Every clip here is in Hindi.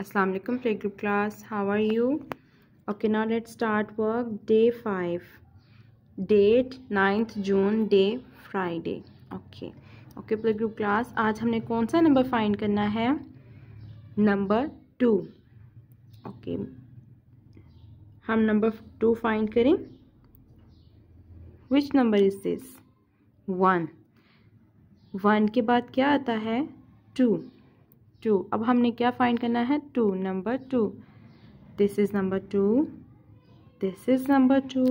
Aslam play group class how are you okay now let start work day five date ninth June day Friday okay okay play group class आज हमने कौन सा नंबर फाइंड करना है नंबर टू ओके हम नंबर टू फाइंड करें which number is this one one के बाद क्या आता है टू टू अब हमने क्या फाइंड करना है two number two this is number two this is number two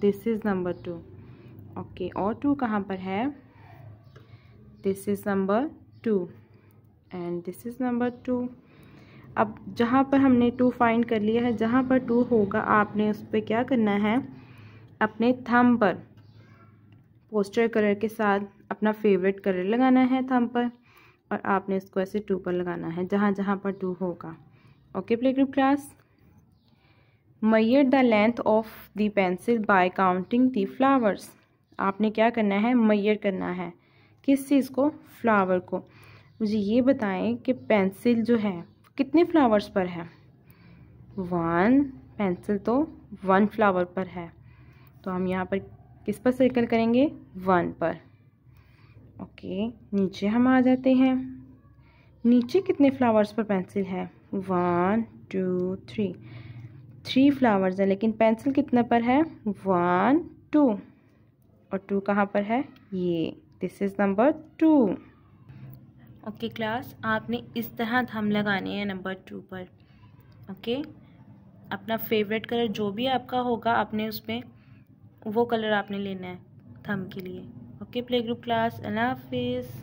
this is number two okay और टू कहाँ पर है this is number two and this is number two अब जहाँ पर हमने टू फाइंड कर लिया है जहाँ पर टू होगा आपने उस पर क्या करना है अपने थम पर पोस्टर कलर के साथ अपना फेवरेट कलर लगाना है थम पर और आपने इसको ऐसे टू पर लगाना है जहाँ जहाँ पर टू होगा okay play group class measure the length of the pencil by counting the flowers आपने क्या करना है मैयर करना है किस चीज़ को फ्लावर को मुझे ये बताएं कि पेंसिल जो है कितने फ्लावर्स पर है वन पेंसिल तो वन फ्लावर पर है तो हम यहाँ पर किस पर सर्कल करेंगे वन पर ओके नीचे हम आ जाते हैं नीचे कितने फ्लावर्स पर पेंसिल है one two three three flowers है लेकिन पेंसिल कितने पर है वन टू और टू कहाँ पर है ये this is number two okay class आपने इस तरह थम लगाने हैं नंबर टू पर ओके okay? अपना फेवरेट कलर जो भी आपका होगा आपने उसमें वो कलर आपने लेना है थम के लिए ओके प्ले ग्रुप क्लास अल्लाह हाफिज़